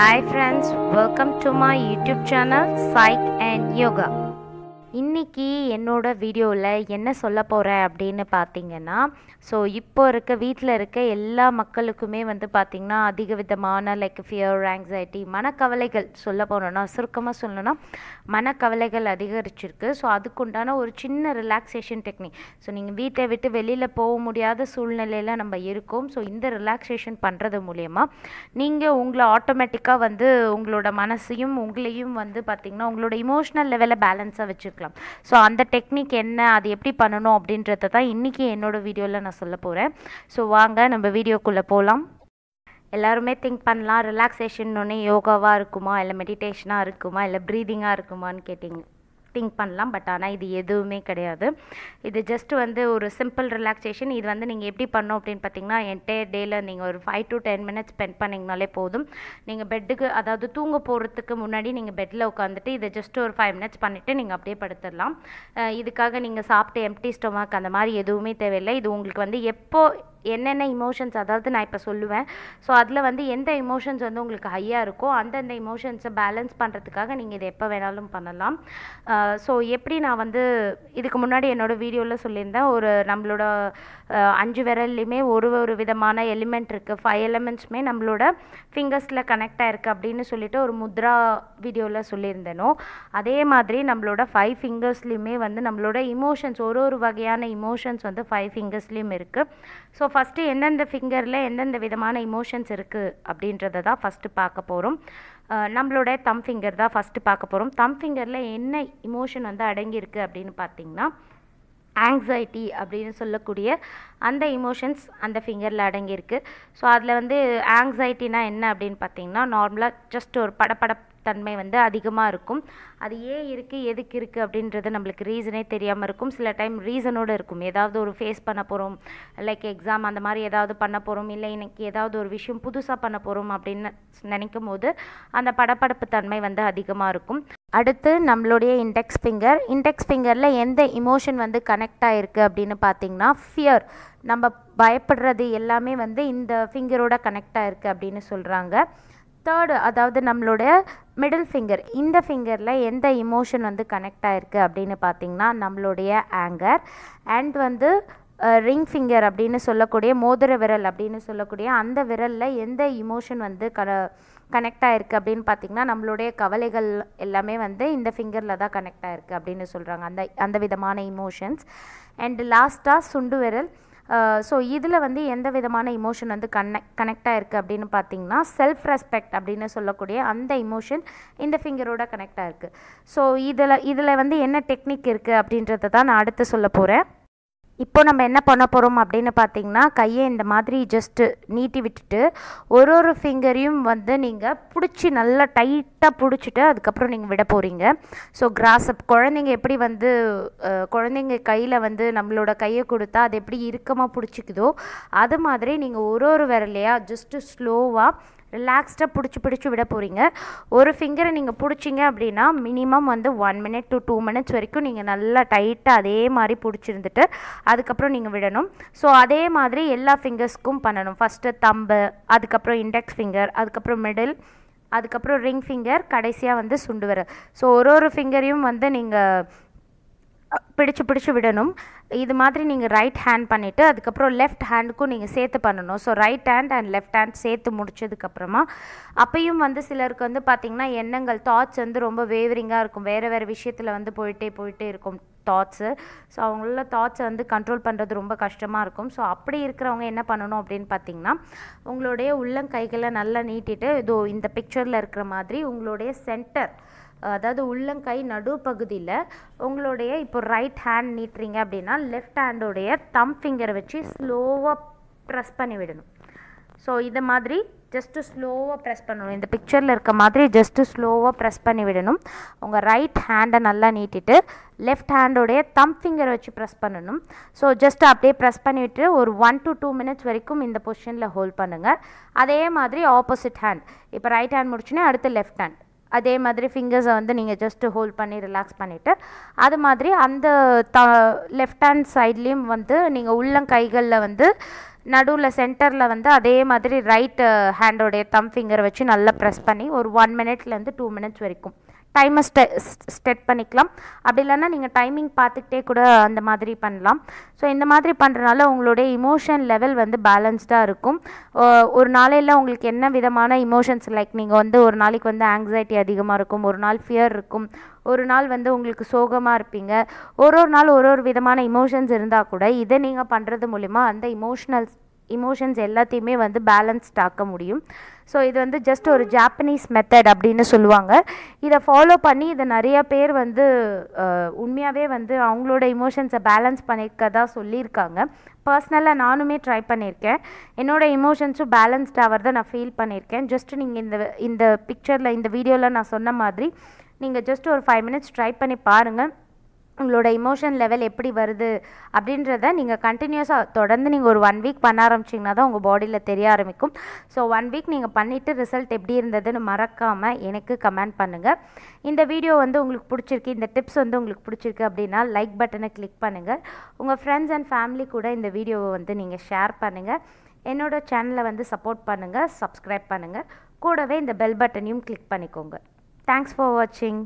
Hi friends, welcome to my YouTube channel Psych and Yoga. In இன்றைக்கி என்னோட வீடியோவில் என்ன சொல்ல போகிறேன் அப்படின்னு பார்த்தீங்கன்னா ஸோ இப்போ இருக்க வீட்டில் இருக்க எல்லா மக்களுக்குமே வந்து பார்த்திங்கன்னா அதிக விதமான லைக் ஃபியர் ஆங்ஸைட்டி மனக்கவலைகள் சொல்ல போனோம்னா சுருக்கமாக சொல்லணும்னா மனக்கவலைகள் அதிகரிச்சிருக்கு ஸோ அதுக்குண்டான ஒரு சின்ன ரிலாக்ஸேஷன் டெக்னிக் ஸோ நீங்கள் வீட்டை விட்டு வெளியில் போக முடியாத சூழ்நிலையில் நம்ம இருக்கோம் ஸோ இந்த ரிலாக்ஸேஷன் பண்ணுறது மூலயமா நீங்கள் உங்களை ஆட்டோமேட்டிக்காக வந்து உங்களோட மனசையும் உங்களையும் வந்து பார்த்திங்கன்னா உங்களோட இமோஷனல் லெவலை பேலன்ஸாக வச்சுக்கலாம் ஸோ அந்த டெக்னிக் என்ன அது எப்படி பண்ணணும் அப்படின்றத தான் இன்றைக்கி என்னோடய வீடியோவில் நான் சொல்ல போகிறேன் ஸோ வாங்க நம்ம வீடியோக்குள்ளே போகலாம் எல்லாருமே திங்க் பண்ணலாம் ரிலாக்ஸேஷன் ஒன்று யோகாவாக இருக்குமா இல்லை மெடிடேஷனாக இருக்குமா இல்லை ப்ரீதிங்காக இருக்குமான்னு கேட்டிங்க திங்க் பண்ணலாம் பட் ஆனால் இது எதுவுமே கிடையாது இது ஜஸ்ட் வந்து ஒரு சிம்பிள் ரிலாக்ஸேஷன் இது வந்து நீங்கள் எப்படி பண்ணோம் அப்படின்னு பார்த்தீங்கன்னா என்டையர் டேயில் நீங்கள் ஒரு five to ten minutes spend பண்ணிங்கனாலே போதும் நீங்கள் பெட்டுக்கு அதாவது தூங்க போகிறதுக்கு முன்னாடி நீங்கள் பெட்டில் உட்காந்துட்டு இதை ஜஸ்ட் ஒரு ஃபைவ் மினிட்ஸ் பண்ணிவிட்டு நீங்கள் அப்படியே படுத்துடலாம் இதுக்காக நீங்கள் சாப்பிட்டு எம்டி ஸ்டொமக் அந்த மாதிரி எதுவுமே தேவையில்லை இது உங்களுக்கு வந்து எப்போ என்னென்ன இமோஷன்ஸ் அதாவது நான் இப்போ சொல்லுவேன் ஸோ அதில் வந்து எந்த இமோஷன்ஸ் வந்து உங்களுக்கு ஹையாக இருக்கோ அந்தந்த இமோஷன்ஸை பேலன்ஸ் பண்ணுறதுக்காக நீங்கள் இதை எப்போ வேணாலும் பண்ணலாம் ஸோ எப்படி நான் வந்து இதுக்கு முன்னாடி என்னோடய வீடியோவில் சொல்லியிருந்தேன் ஒரு நம்மளோட அஞ்சு விரல்லையுமே ஒரு ஒரு விதமான எலிமெண்ட் இருக்குது ஃபைவ் எலிமெண்ட்ஸுமே நம்மளோட ஃபிங்கர்ஸில் கனெக்ட் ஆகிருக்கு அப்படின்னு சொல்லிட்டு ஒரு முத்ரா வீடியோவில் சொல்லியிருந்தேனோ அதே மாதிரி நம்மளோட ஃபைவ் ஃபிங்கர்ஸ்லேயுமே வந்து நம்மளோட இமோஷன்ஸ் ஒரு ஒரு வகையான இமோஷன்ஸ் வந்து ஃபைவ் ஃபிங்கர்ஸ்லேயும் இருக்குது ஸோ ஃபஸ்ட்டு எந்தெந்த ஃபிங்கரில் எந்தெந்த விதமான இமோஷன்ஸ் இருக்குது அப்படின்றத தான் ஃபஸ்ட்டு பார்க்க போகிறோம் நம்மளோட தம் ஃபிங்கர் தான் ஃபஸ்ட்டு பார்க்க போகிறோம் தம் ஃபிங்கரில் என்ன இமோஷன் வந்து அடங்கியிருக்கு அப்படின்னு பார்த்திங்கன்னா ஆங்ஸைட்டி அப்படின்னு சொல்லக்கூடிய அந்த இமோஷன்ஸ் அந்த ஃபிங்கரில் அடங்கியிருக்கு ஸோ அதில் வந்து ஆங்ஸைட்டினா என்ன அப்படின்னு பார்த்தீங்கன்னா நார்மலாக ஜஸ்ட் ஒரு படப்படத்தன்மை வந்து அதிகமாக இருக்கும் அது ஏன் இருக்குது எதுக்கு இருக்குது அப்படின்றது நம்மளுக்கு ரீசனே தெரியாமல் இருக்கும் சில டைம் ரீசனோடு இருக்கும் ஏதாவது ஒரு ஃபேஸ் பண்ண போகிறோம் லைக் எக்ஸாம் அந்த மாதிரி ஏதாவது பண்ண போகிறோம் இல்லை இன்னைக்கு ஏதாவது ஒரு விஷயம் புதுசாக பண்ண போகிறோம் அப்படின்னு நினைக்கும் போது அந்த படப்படப்பு தன்மை வந்து அதிகமாக இருக்கும் அடுத்து நம்மளுடைய இண்டெக்ஸ் ஃபிங்கர் இண்டெக்ஸ் ஃபிங்கரில் எந்த இமோஷன் வந்து கனெக்ட் ஆகிருக்கு அப்படின்னு பார்த்தீங்கன்னா ஃபியர் நம்ம பயப்படுறது எல்லாமே வந்து இந்த ஃபிங்கரோட கனெக்ட் ஆகிருக்கு அப்படின்னு சொல்கிறாங்க தேர்டு அதாவது நம்மளுடைய மிடில் ஃபிங்கர் இந்த ஃபிங்கரில் எந்த இமோஷன் வந்து கனெக்ட் ஆகிருக்கு அப்படின்னு பார்த்திங்கன்னா நம்மளுடைய ஆங்கர் அண்ட் வந்து ரிங் ஃபிங்கர் அப்படின்னு சொல்லக்கூடிய மோதிர விரல் அப்படின்னு சொல்லக்கூடிய அந்த விரலில் எந்த இமோஷன் வந்து க கனெக்ட் ஆகிருக்கு அப்படின்னு பார்த்திங்கன்னா நம்மளுடைய கவலைகள் எல்லாமே வந்து இந்த ஃபிங்கரில் தான் கனெக்ட் ஆகிருக்கு அப்படின்னு சொல்கிறாங்க அந்த அந்த விதமான இமோஷன்ஸ் அண்டு லாஸ்ட்டாக சுண்டு விரல் ஸோ இதில் வந்து எந்த விதமான இமோஷன் வந்து கனெக்ட் கனெக்ட் ஆகிருக்கு அப்படின்னு பார்த்தீங்கன்னா செல்ஃப் ரெஸ்பெக்ட் அப்படின்னு சொல்லக்கூடிய அந்த இமோஷன் இந்த ஃபிங்கரோட கனெக்ட் ஆகிருக்கு ஸோ இதில் இதில் வந்து என்ன டெக்னிக் இருக்குது அப்படின்றத தான் நான் அடுத்து சொல்ல போகிறேன் இப்போ நம்ம என்ன பண்ண போகிறோம் அப்படின்னு பார்த்தீங்கன்னா கையை இந்த மாதிரி ஜஸ்ட்டு நீட்டி விட்டுட்டு ஒரு ஒரு ஃபிங்கரையும் வந்து நீங்கள் பிடிச்சி நல்லா டைட்டாக பிடிச்சிட்டு அதுக்கப்புறம் நீங்கள் விட போகிறீங்க ஸோ கிராஸப் குழந்தைங்க எப்படி வந்து குழந்தைங்க கையில் வந்து நம்மளோட கையை கொடுத்தா அது எப்படி இறுக்கமாக பிடிச்சிக்குதோ அது மாதிரி நீங்கள் ஒரு ஒரு விரலையாக ஜஸ்ட்டு ஸ்லோவாக ரிலாக்ஸ்டாக பிடிச்சி பிடிச்சி விட போகிறீங்க ஒரு ஃபிங்கரை நீங்கள் பிடிச்சிங்க அப்படின்னா மினிமம் வந்து one minute to two minutes வரைக்கும் நீங்கள் நல்லா டைட்டாக அதே மாதிரி பிடிச்சிருந்துட்டு அதுக்கப்புறம் நீங்கள் விடணும் ஸோ அதே மாதிரி எல்லா ஃபிங்கர்ஸ்க்கும் பண்ணணும் ஃபஸ்ட்டு தம்பு அதுக்கப்புறம் இண்டெக்ஸ் ஃபிங்கர் அதுக்கப்புறம் மிடில் அதுக்கப்புறம் ரிங் ஃபிங்கர் கடைசியாக வந்து சுண்டு வர ஸோ ஒரு ஒரு ஃபிங்கரையும் வந்து நீங்கள் பிடிச்சு பிடிச்சி விடணும் இது மாதிரி நீங்கள் ரைட் ஹேண்ட் பண்ணிவிட்டு அதுக்கப்புறம் லெஃப்ட் ஹேண்டுக்கும் நீங்கள் சேர்த்து பண்ணணும் so right hand and left hand சேர்த்து முடிச்சதுக்கப்புறமா அப்பையும் வந்து சிலருக்கு வந்து பார்த்திங்கன்னா எண்ணங்கள் தாட்ஸ் வந்து ரொம்ப வேவரிங்காக இருக்கும் வேறு வேறு விஷயத்தில் வந்து போயிட்டே போயிட்டே இருக்கும் தாட்ஸு ஸோ அவங்கள தாட்ஸை வந்து கண்ட்ரோல் பண்ணுறது ரொம்ப கஷ்டமாக இருக்கும் ஸோ அப்படி இருக்கிறவங்க என்ன பண்ணணும் அப்படின்னு பார்த்தீங்கன்னா உங்களுடைய உள்ளங்கைகளை நல்லா நீட்டிட்டு இதோ இந்த பிக்சரில் இருக்கிற மாதிரி உங்களுடைய சென்டர் அதாவது உள்ளங்கை நடு பகுதியில் உங்களுடைய இப்போ ரைட் ஹேண்ட் நீட்டுறீங்க அப்படின்னா லெஃப்ட் ஹேண்டோடைய தம் ஃபிங்கரை வச்சு ஸ்லோவாக ப்ரெஸ் பண்ணி விடணும் ஸோ இது மாதிரி ஜஸ்ட்டு ஸ்லோவாக ப்ரெஸ் பண்ணணும் இந்த பிக்சரில் இருக்க மாதிரி ஜஸ்ட்டு ஸ்லோவாக ப்ரெஸ் பண்ணி விடணும் உங்கள் ரைட் ஹேண்டை நல்லா நீட்டிட்டு லெஃப்ட் ஹேண்டோடைய தம் ஃபிங்கரை வச்சு ப்ரெஸ் பண்ணணும் ஸோ ஜஸ்ட் அப்படியே ப்ரெஸ் பண்ணிவிட்டு ஒரு ஒன் டு டூ மினிட்ஸ் வரைக்கும் இந்த பொசிஷனில் ஹோல்ட் பண்ணுங்கள் அதே மாதிரி ஆப்போசிட் ஹேண்ட் இப்போ ரைட் ஹேண்ட் முடிச்சுனே அடுத்து லெஃப்ட் ஹேண்ட் அதே மாதிரி ஃபிங்கர்ஸை வந்து நீங்கள் ஜஸ்ட்டு ஹோல்ட் பண்ணி ரிலாக்ஸ் பண்ணிவிட்டு அது மாதிரி அந்த த லெஃப்ட் ஹேண்ட் சைட்லேயும் வந்து நீங்கள் உள்ளங்கைகளில் வந்து நடுவில் சென்டரில் வந்து அதே மாதிரி ரைட்டு ஹேண்டோடைய தம் ஃபிங்கர் வச்சு நல்லா ப்ரெஸ் பண்ணி ஒரு ஒன் மினிட்லேருந்து டூ மினிட்ஸ் வரைக்கும் டைமை ஸ்டெ ஸ்டெட் பண்ணிக்கலாம் அப்படி இல்லைன்னா நீங்கள் டைமிங் பார்த்துக்கிட்டே கூட அந்த மாதிரி பண்ணலாம் ஸோ இந்த மாதிரி பண்ணுறனால உங்களுடைய இமோஷன் லெவல் வந்து பேலன்ஸ்டாக இருக்கும் ஒரு நாளையில் உங்களுக்கு என்ன விதமான இமோஷன்ஸ் லைக் நீங்கள் வந்து ஒரு நாளைக்கு வந்து ஆங்ஸைட்டி அதிகமாக இருக்கும் ஒரு நாள் ஃபியர் இருக்கும் ஒரு நாள் வந்து உங்களுக்கு சோகமாக இருப்பீங்க ஒரு ஒரு நாள் ஒரு ஒரு விதமான இமோஷன்ஸ் இருந்தால் கூட இதை நீங்கள் பண்ணுறது மூலிமா அந்த இமோஷனல் இமோஷன்ஸ் எல்லாத்தையுமே வந்து பேலன்ஸ்ட் ஆக்க முடியும் ஸோ இது வந்து ஜஸ்ட் ஒரு ஜாப்பனீஸ் மெத்தட் அப்படின்னு சொல்லுவாங்க இதை ஃபாலோ பண்ணி இதை நிறைய பேர் வந்து உண்மையாகவே வந்து அவங்களோட இமோஷன்ஸை பேலன்ஸ் பண்ணிக்க தான் சொல்லியிருக்காங்க பர்சனலாக நானுமே ட்ரை பண்ணியிருக்கேன் என்னோடய இமோஷன்ஸும் பேலன்ஸ்ட் ஆகிறத நான் ஃபீல் பண்ணியிருக்கேன் ஜஸ்ட் நீங்கள் இந்த இந்த பிக்சரில் இந்த வீடியோவில் நான் சொன்ன மாதிரி நீங்கள் ஜஸ்ட் ஒரு ஃபைவ் மினிட்ஸ் ட்ரை பண்ணி பாருங்கள் உங்களோட இமோஷன் லெவல் எப்படி வருது அப்படின்றத நீங்கள் கண்டினியூஸாக தொடர்ந்து நீங்கள் ஒரு ஒன் வீக் பண்ண ஆரம்பிச்சிங்கன்னா தான் உங்கள் பாடியில் தெரிய ஆரம்பிக்கும் ஸோ ஒன் வீக் நீங்கள் பண்ணிவிட்டு ரிசல்ட் எப்படி இருந்ததுன்னு மறக்காமல் எனக்கு கமெண்ட் பண்ணுங்கள் இந்த வீடியோ வந்து உங்களுக்கு பிடிச்சிருக்கு இந்த டிப்ஸ் வந்து உங்களுக்கு பிடிச்சிருக்கு அப்படின்னா லைக் பட்டனை கிளிக் பண்ணுங்கள் உங்கள் ஃப்ரெண்ட்ஸ் அண்ட் ஃபேமிலி கூட இந்த வீடியோவை வந்து நீங்கள் ஷேர் பண்ணுங்கள் என்னோடய சேனலை வந்து சப்போர்ட் பண்ணுங்கள் சப்ஸ்கிரைப் பண்ணுங்கள் கூடவே இந்த பெல் பட்டனையும் கிளிக் பண்ணிக்கோங்க தேங்க்ஸ் ஃபார் வாட்சிங்